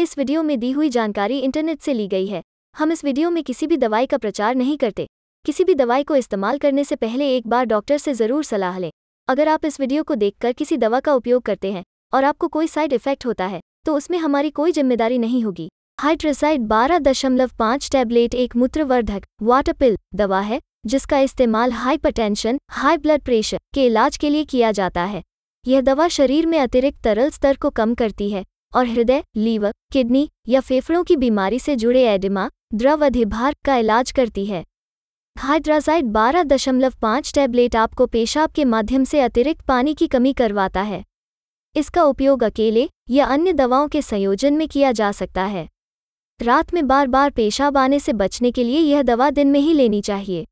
इस वीडियो में दी हुई जानकारी इंटरनेट से ली गई है हम इस वीडियो में किसी भी दवाई का प्रचार नहीं करते किसी भी दवाई को इस्तेमाल करने से पहले एक बार डॉक्टर से ज़रूर सलाह लें अगर आप इस वीडियो को देखकर किसी दवा का उपयोग करते हैं और आपको कोई साइड इफेक्ट होता है तो उसमें हमारी कोई जिम्मेदारी नहीं होगी हाइड्रोसाइड बारह दशमलव पाँच टैबलेट एक मूत्रवर्धक वाटर पिल दवा है जिसका इस्तेमाल हाइपरटेंशन, हाई ब्लड प्रेशर के इलाज के लिए किया जाता है यह दवा शरीर में अतिरिक्त तरल स्तर को कम करती है और हृदय लीवर किडनी या फेफड़ों की बीमारी से जुड़े एडिमा द्रव अधिभार का इलाज करती है हाइड्राजाइड 12.5 टैबलेट आपको पेशाब के माध्यम से अतिरिक्त पानी की कमी करवाता है इसका उपयोग अकेले या अन्य दवाओं के संयोजन में किया जा सकता है रात में बार बार पेशाब आने से बचने के लिए यह दवा दिन में ही लेनी चाहिए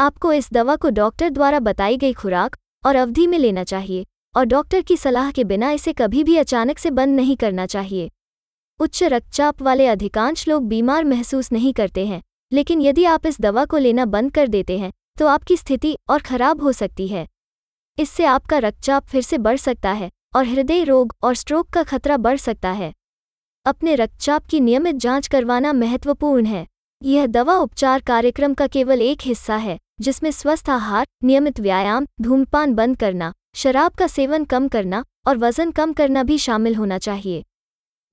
आपको इस दवा को डॉक्टर द्वारा बताई गई खुराक और अवधि में लेना चाहिए और डॉक्टर की सलाह के बिना इसे कभी भी अचानक से बंद नहीं करना चाहिए उच्च रक्तचाप वाले अधिकांश लोग बीमार महसूस नहीं करते हैं लेकिन यदि आप इस दवा को लेना बंद कर देते हैं तो आपकी स्थिति और खराब हो सकती है इससे आपका रक्तचाप फिर से बढ़ सकता है और हृदय रोग और स्ट्रोक का खतरा बढ़ सकता है अपने रक्तचाप की नियमित जांच करवाना महत्वपूर्ण है यह दवा उपचार कार्यक्रम का केवल एक हिस्सा है जिसमें स्वस्थ आहार नियमित व्यायाम धूमपान बंद करना शराब का सेवन कम करना और वजन कम करना भी शामिल होना चाहिए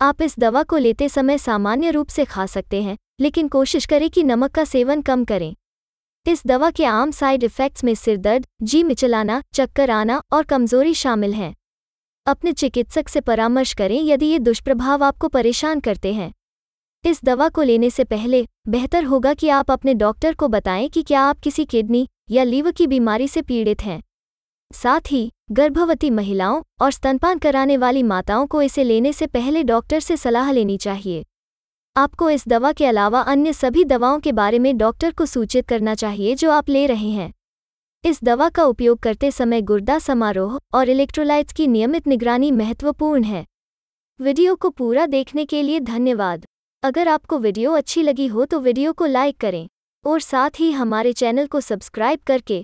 आप इस दवा को लेते समय सामान्य रूप से खा सकते हैं लेकिन कोशिश करें कि नमक का सेवन कम करें इस दवा के आम साइड इफ़ेक्ट्स में सिरदर्द जी मिचलाना चक्कर आना और कमजोरी शामिल हैं अपने चिकित्सक से परामर्श करें यदि ये दुष्प्रभाव आपको परेशान करते हैं इस दवा को लेने से पहले बेहतर होगा कि आप अपने डॉक्टर को बताएं कि क्या आप किसी किडनी या लीवर की बीमारी से पीड़ित हैं साथ ही गर्भवती महिलाओं और स्तनपान कराने वाली माताओं को इसे लेने से पहले डॉक्टर से सलाह लेनी चाहिए आपको इस दवा के अलावा अन्य सभी दवाओं के बारे में डॉक्टर को सूचित करना चाहिए जो आप ले रहे हैं इस दवा का उपयोग करते समय गुर्दा समारोह और इलेक्ट्रोलाइट्स की नियमित निगरानी महत्वपूर्ण है वीडियो को पूरा देखने के लिए धन्यवाद अगर आपको वीडियो अच्छी लगी हो तो वीडियो को लाइक करें और साथ ही हमारे चैनल को सब्सक्राइब करके